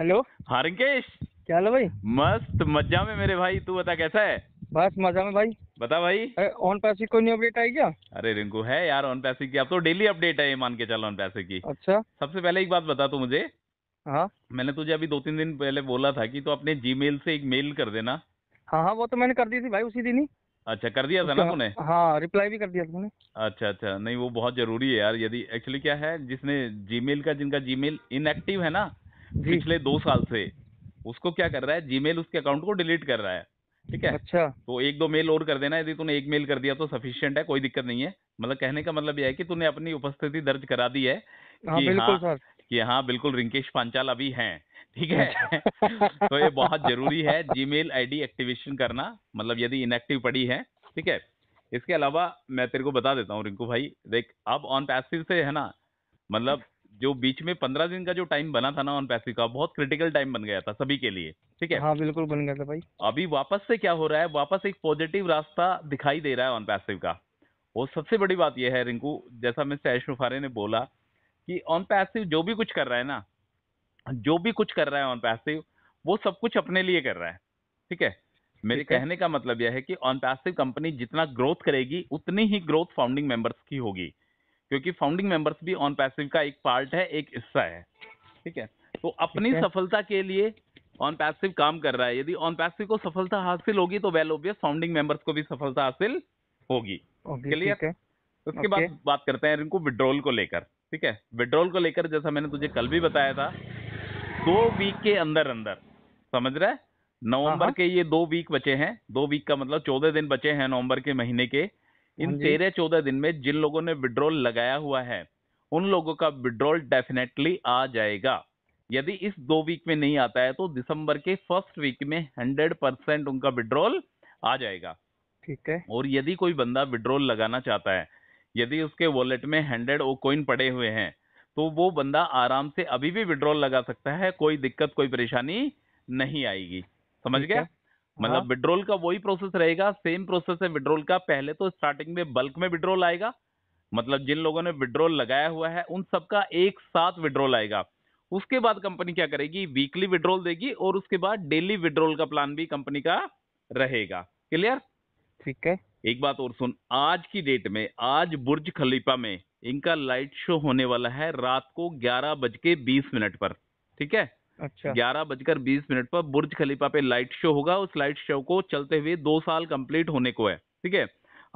Hello हाँ रिंकेश क्या hello भाई मस्त मजा में मेरे भाई तू बता कैसा है बस मजा में भाई बता भाई ऑन पैसे कोई नहीं अपडेट आई क्या अरे रिंकू है यार ऑन पैसे की अब तो डेली अपडेट है मान के चल ऑन पैसे की अच्छा सबसे पहले एक बात बता तू मुझे हाँ मैंने तुझे अभी दो तीन दिन पहले बोला था कि तू तो अपने जीमेल से एक मेल कर देना हाँ हाँ वो तो मैंने कर दी थी भाई उसी दिन ही अच्छा कर दिया था ना तूने हाँ रिप्लाई भी कर दिया तूने अच्छा अच्छा नहीं वो बहुत जरूरी है यार यदि एक्चुअली क्या है जिसने जीमेल का जिनका जीमेल इनएक्टिव है ना पिछले दो साल से उसको क्या कर रहा है जीमेल उसके अकाउंट को डिलीट कर रहा है ठीक है अच्छा तो एक दो मेल और कर देना यदि तूने एक मेल कर दिया तो सफिशियंट है कोई दिक्कत नहीं है मतलब कहने का मतलब यह है कि तूने अपनी उपस्थिति दर्ज करा दी है हाँ, कि हाँ कि हाँ बिल्कुल रिंकेश पांचाल अभी हैं ठीक है अच्छा। तो ये बहुत जरूरी है जी मेल एक्टिवेशन करना मतलब यदि इनएक्टिव पड़ी है ठीक है इसके अलावा मैं तेरे को बता देता हूँ रिंकू भाई देख अब ऑन पैसिव से है ना मतलब जो बीच में पंद्रह दिन का जो टाइम बना था ना ऑन पैसिव का बहुत क्रिटिकल टाइम बन गया था सभी के लिए ठीक है हाँ बिल्कुल बन गया था भाई अभी वापस से क्या हो रहा है वापस एक पॉजिटिव रास्ता दिखाई दे रहा है ऑन पैसिव का और सबसे बड़ी बात यह है रिंकू जैसा मिस्टर ऐशनुफारे ने बोला कि ऑन पैसिव जो भी कुछ कर रहा है ना जो भी कुछ कर रहा है ऑन पैसिव वो सब कुछ अपने लिए कर रहा है ठीक है मेरे कहने का मतलब यह है कि ऑन पैसिव कंपनी जितना ग्रोथ करेगी उतनी ही ग्रोथ फाउंडिंग मेंबर्स की होगी क्योंकि फाउंडिंग मेंबर्स भी ऑन पैसिव का एक पार्ट है एक हिस्सा है ठीक है तो अपनी है? सफलता के लिए ऑन पैसिव काम कर रहा है यदि ऑन पैसिव को सफलता हासिल होगी तो वेल ओबियस फाउंडिंग मेंबर्स को भी सफलता हासिल होगी क्लियर उसके बाद बात करते हैं इनको विड्रोल को लेकर ठीक है विड्रोल को लेकर जैसा मैंने तुझे कल भी बताया था दो वीक के अंदर अंदर समझ रहे हाँ, हाँ। नवंबर के ये दो वीक बचे हैं दो वीक का मतलब चौदह दिन बचे हैं नवंबर के महीने के हाँ इन तेरह चौदह दिन में जिन लोगों ने विड्रॉल लगाया हुआ है उन लोगों का विड्रॉल डेफिनेटली आ जाएगा यदि इस दो वीक में नहीं आता है तो दिसंबर के फर्स्ट वीक में हंड्रेड परसेंट उनका विड्रॉल आ जाएगा ठीक है और यदि कोई बंदा विड्रॉल लगाना चाहता है यदि उसके वॉलेट में हंड्रेड ओ कोइन पड़े हुए हैं तो वो बंदा आराम से अभी भी विड्रॉल लगा सकता है कोई दिक्कत कोई परेशानी नहीं आएगी समझ गया मतलब विड्रोल हाँ। का वही प्रोसेस रहेगा सेम प्रोसेस है विड्रोल का पहले तो स्टार्टिंग में बल्क में विड्रोल आएगा मतलब जिन लोगों ने विड्रोल लगाया हुआ है उन सबका एक साथ विड्रोल आएगा उसके बाद कंपनी क्या करेगी वीकली विड्रोल देगी और उसके बाद डेली विड्रोल का प्लान भी कंपनी का रहेगा क्लियर ठीक है एक बात और सुन आज की डेट में आज बुर्ज खलीफा में इनका लाइट शो होने वाला है रात को ग्यारह बज के बीस मिनट पर ठीक है अच्छा ग्यारह बजकर बीस मिनट पर बुर्ज खलीफा पे लाइट शो होगा उस लाइट शो को चलते हुए दो साल कंप्लीट होने को है ठीक है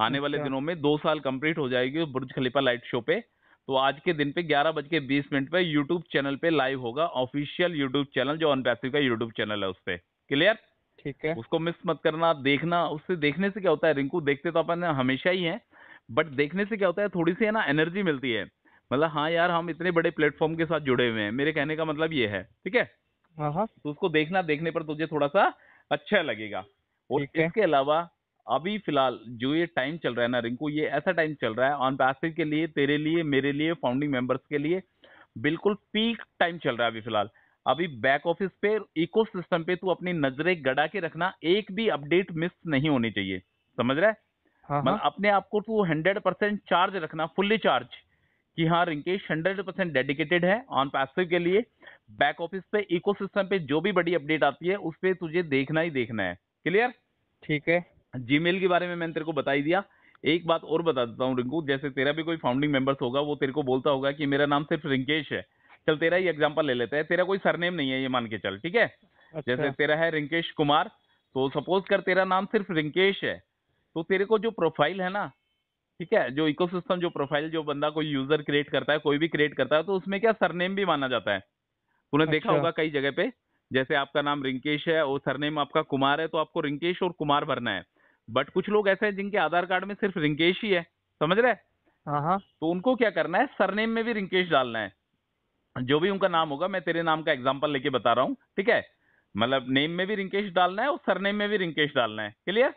आने वाले अच्छा। दिनों में दो साल कंप्लीट हो जाएगी बुर्ज खलीफा लाइट शो पे तो आज के दिन पे ग्यारह बज के बीस मिनट पे यूट्यूब चैनल पे लाइव होगा ऑफिशियल यूट्यूब चैनल जो अनपैसिव का यूट्यूब चैनल है उस पर क्लियर ठीक है उसको मिस मत करना देखना उससे देखने से क्या होता है रिंकू देखते तो अपन हमेशा ही है बट देखने से क्या होता है थोड़ी सी है ना एनर्जी मिलती है मतलब हाँ यार हम इतने बड़े प्लेटफॉर्म के साथ जुड़े हुए हैं मेरे कहने का मतलब ये है ठीक है हाँ, हाँ। तो उसको देखना देखने पर तुझे थोड़ा सा अच्छा लगेगा और इसके अलावा अभी फिलहाल जो ये टाइम चल रहा है ना रिंकू ये ऐसा टाइम चल रहा है ऑन पैसिव के लिए तेरे लिए मेरे लिए फाउंडिंग मेंबर्स के लिए बिल्कुल पीक टाइम चल रहा है अभी फिलहाल अभी बैक ऑफिस पे इको सिस्टम पे तू अपनी नजरें गड़ा के रखना एक भी अपडेट मिस नहीं होनी चाहिए समझ रहा है हाँ, हाँ। मतलब अपने आप को तू हंड्रेड परसेंट चार्ज रखना फुल्ली चार्ज कि हाँ रिंकेश 100 परसेंट डेडिकेटेड है ऑन पैसिव के लिए बैक ऑफिस पे इकोसिस्टम पे जो भी बड़ी अपडेट आती है उस पर तुझे देखना ही देखना है क्लियर ठीक है जीमेल के बारे में मैंने तेरे को बताई दिया एक बात और बता देता हूँ रिंकू जैसे तेरा भी कोई फाउंडिंग मेंबर्स होगा वो तेरे को बोलता होगा कि मेरा नाम सिर्फ रिंकेश है चल तेरा ही एग्जाम्पल ले लेते हैं तेरा कोई सरनेम नहीं है ये मान के चल ठीक है अच्छा। जैसे तेरा है रिंकेश कुमार तो सपोज कर तेरा नाम सिर्फ रिंकेश है तो तेरे को जो प्रोफाइल है ना ठीक है जो इकोसिस्टम जो प्रोफाइल जो बंदा कोई यूजर क्रिएट करता है कोई भी क्रिएट करता है तो उसमें क्या सरनेम भी माना जाता है तूने अच्छा। देखा होगा कई जगह पे जैसे आपका नाम रिंकेश है और सरनेम आपका कुमार है तो आपको रिंकेश और कुमार भरना है बट कुछ लोग ऐसे हैं जिनके आधार कार्ड में सिर्फ रिंकेश ही है समझ रहे हाँ, हाँ। तो उनको क्या करना है सरनेम में भी रिंकेश डालना है जो भी उनका नाम होगा मैं तेरे नाम का एग्जाम्पल लेके बता रहा हूँ ठीक है मतलब नेम में भी रिंकेश डालना है और सरनेम में भी रिंकेश डालना है क्लियर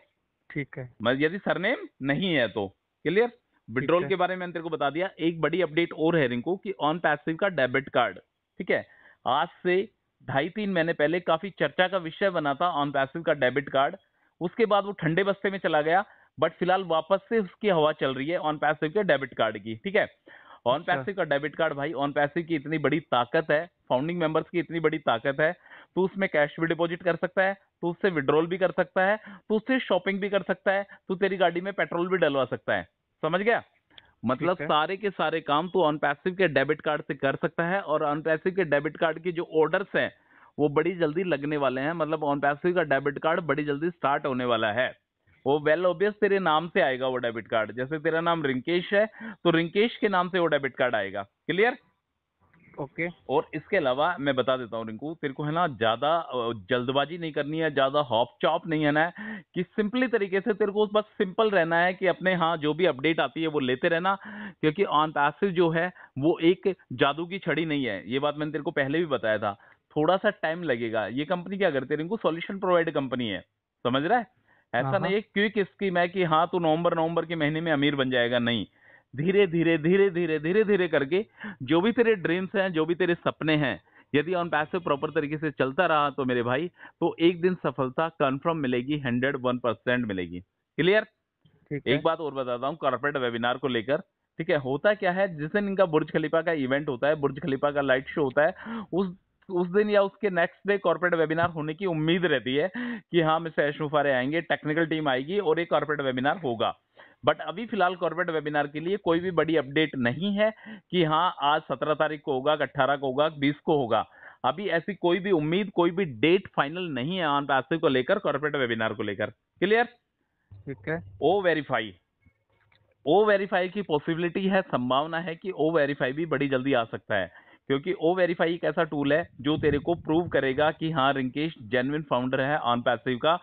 ठीक है मतलब यदि सरनेम नहीं है तो क्लियर विड्रॉल के बारे में तेरे को बता दिया एक बड़ी अपडेट और है रिंकू कि ऑन पैसिव का डेबिट कार्ड ठीक है आज से ढाई तीन महीने पहले काफी चर्चा का विषय बना था ऑन पैसिव का डेबिट कार्ड उसके बाद वो ठंडे बस्ते में चला गया बट फिलहाल वापस से उसकी हवा चल रही है ऑन पैसिव के डेबिट कार्ड की ठीक है ऑन पैसिव अच्छा। का डेबिट कार्ड भाई ऑन पैसिव की इतनी बड़ी ताकत है फाउंडिंग मेंबर्स की इतनी बड़ी ताकत है तो उसमें कैश भी डिपॉजिट कर सकता है तो उससे विड्रॉल भी कर सकता है तो उससे शॉपिंग भी कर सकता है तो तेरी गाड़ी में पेट्रोल भी डलवा सकता है समझ गया मतलब सारे के सारे काम तू अनपैसिव के डेबिट कार्ड से कर सकता है और अनपैसिव के डेबिट कार्ड के जो ऑर्डर्स हैं वो बड़ी जल्दी लगने वाले हैं मतलब ऑनपैसिव का डेबिट कार्ड बड़ी जल्दी स्टार्ट होने वाला है वो वेल ऑब्वियस तेरे नाम से आएगा वो डेबिट कार्ड जैसे तेरा नाम रिंकेश है तो रिंकेश के नाम से वो डेबिट कार्ड आएगा क्लियर ओके और इसके अलावा मैं बता देता हूँ रिंकू तेरे को है ना ज्यादा जल्दबाजी नहीं करनी है ज्यादा हॉप चॉप नहीं आना है कि सिंपली तरीके से तेरे को बस सिंपल रहना है कि अपने हाँ जो भी अपडेट आती है वो लेते रहना क्योंकि आंतासिर जो है वो एक जादू की छड़ी नहीं है ये बात मैंने तेरे को पहले भी बताया था थोड़ा सा टाइम लगेगा ये कंपनी क्या करती है रिंकू सोल्यूशन प्रोवाइड कंपनी है समझ रहा है ऐसा हाँ, हाँ। नहीं है क्विक स्कीम है कि हाँ तू नवंबर नवंबर के महीने में अमीर बन जाएगा नहीं धीरे धीरे धीरे धीरे धीरे धीरे करके जो भी तेरे ड्रीम्स हैं जो भी तेरे सपने हैं यदि ऑन पैसे प्रॉपर तरीके से चलता रहा तो मेरे भाई तो एक दिन सफलता कंफर्म मिलेगी हंड्रेड वन परसेंट मिलेगी क्लियर एक बात और बताता हूँ कॉर्पोरेट वेबिनार को लेकर ठीक है होता क्या है जिस दिन इनका बुर्ज खलीफा का इवेंट होता है बुर्ज खलीफा का लाइट शो होता है उस उस दिन या उसके नेक्स्ट डे कॉर्पोरेट वेबिनार होने की उम्मीद रहती है कि हाँ मिस्टर ऐशमुफारे आएंगे टेक्निकल टीम आएगी और एक कॉर्पोरेट वेबिनार होगा बट अभी फिलहाल कॉर्पोरेट वेबिनार के लिए कोई भी बड़ी अपडेट नहीं है कि हाँ आज सत्रह तारीख को होगा अट्ठारह को होगा बीस को होगा अभी ऐसी कोई भी उम्मीद कोई भी डेट फाइनल नहीं है ऑन पैसे को लेकर कॉर्पोरेट वेबिनार को लेकर क्लियर ठीक है ओ वेरीफाई ओ वेरीफाई की पॉसिबिलिटी है संभावना है कि ओ वेरीफाई भी बड़ी जल्दी आ सकता है क्योंकि ओ वेरीफाई एक ऐसा टूल है जो तेरे को प्रूव करेगा कि हाँ रिंकेश जेनविन फाउंडर है ऑन पैसिव का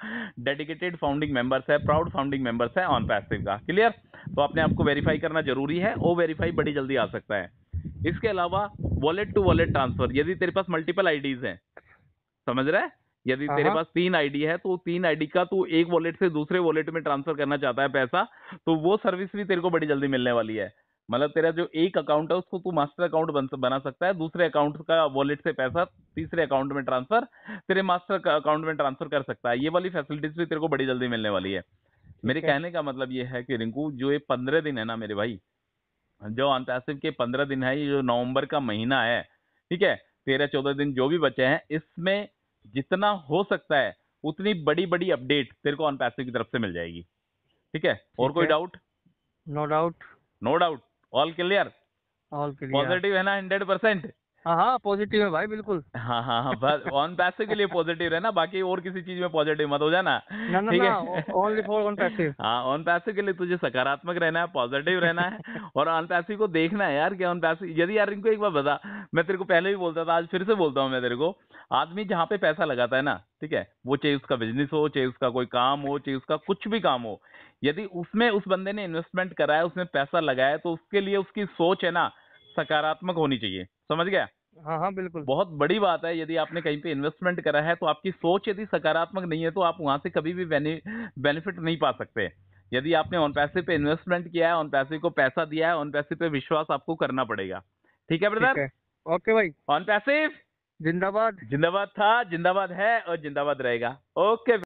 डेडिकेटेड फाउंडिंग मेंबर्स है प्राउड फाउंडिंग मेंबर्स है ऑन पैसिव का क्लियर तो अपने आपको वेरीफाई करना जरूरी है ओ वेरीफाई बड़ी जल्दी आ सकता है इसके अलावा वॉलेट टू वॉलेट ट्रांसफर यदि तेरे पास मल्टीपल आईडीज हैं समझ रहे यदि हाँ, तेरे हाँ। पास तीन आईडी है तो तीन आईडी का तू एक वॉलेट से दूसरे वॉलेट में ट्रांसफर करना चाहता है पैसा तो वो सर्विस भी तेरे को बड़ी जल्दी मिलने वाली है मतलब तेरा जो एक अकाउंट है उसको तू मास्टर अकाउंट बन बना सकता है दूसरे अकाउंट का वॉलेट से पैसा तीसरे अकाउंट में ट्रांसफर तेरे मास्टर अकाउंट में ट्रांसफर कर सकता है ये वाली फैसिलिटीज भी तेरे को बड़ी जल्दी मिलने वाली है मेरे कहने का मतलब ये है कि रिंकू जो ये पंद्रह दिन है ना मेरे भाई जो अंतासिब के पंद्रह दिन है ये जो नवंबर का महीना है ठीक है तेरह चौदह दिन जो भी बचे हैं इसमें जितना हो सकता है उतनी बड़ी बड़ी अपडेट तेरे को अनपैसिव की तरफ से मिल जाएगी ठीक है और कोई doubt no doubt no doubt all clear all clear positive है ना हंड्रेड परसेंट हाँ हाँ पॉजिटिव है भाई बिल्कुल हाँ हाँ हाँ ऑन पैसे के लिए पॉजिटिव है ना बाकी और किसी चीज में पॉजिटिव मत हो जाना ठीक है ओनली फॉर ऑन पैसे हाँ ऑन पैसे के लिए तुझे सकारात्मक रहना है पॉजिटिव रहना है और ऑन पैसे को देखना है यार क्या ऑन पैसे यदि यार इनको एक बार बता मैं तेरे को पहले भी बोलता था आज फिर से बोलता हूँ मैं तेरे को आदमी जहाँ पे पैसा लगाता है ना ठीक है वो चाहे उसका बिजनेस हो चाहे उसका कोई काम हो चाहे उसका कुछ भी काम हो यदि उसमें उस बंदे ने इन्वेस्टमेंट करा है उसमें पैसा लगाया तो उसके लिए उसकी सोच है ना सकारात्मक होनी चाहिए समझ गया हाँ हाँ बिल्कुल बहुत बड़ी बात है यदि आपने कहीं पे इन्वेस्टमेंट करा है तो आपकी सोच यदि सकारात्मक नहीं है तो आप वहां से कभी भी बेनिफिट नहीं पा सकते यदि आपने ऑन पैसे पे इन्वेस्टमेंट किया है ऑन पैसे को पैसा दिया है ऑन पैसे पे विश्वास आपको करना पड़ेगा ठीक है ब्रदर ओके भाई ऑन पैसिव जिंदाबाद जिंदाबाद था जिंदाबाद है और जिंदाबाद रहेगा ओके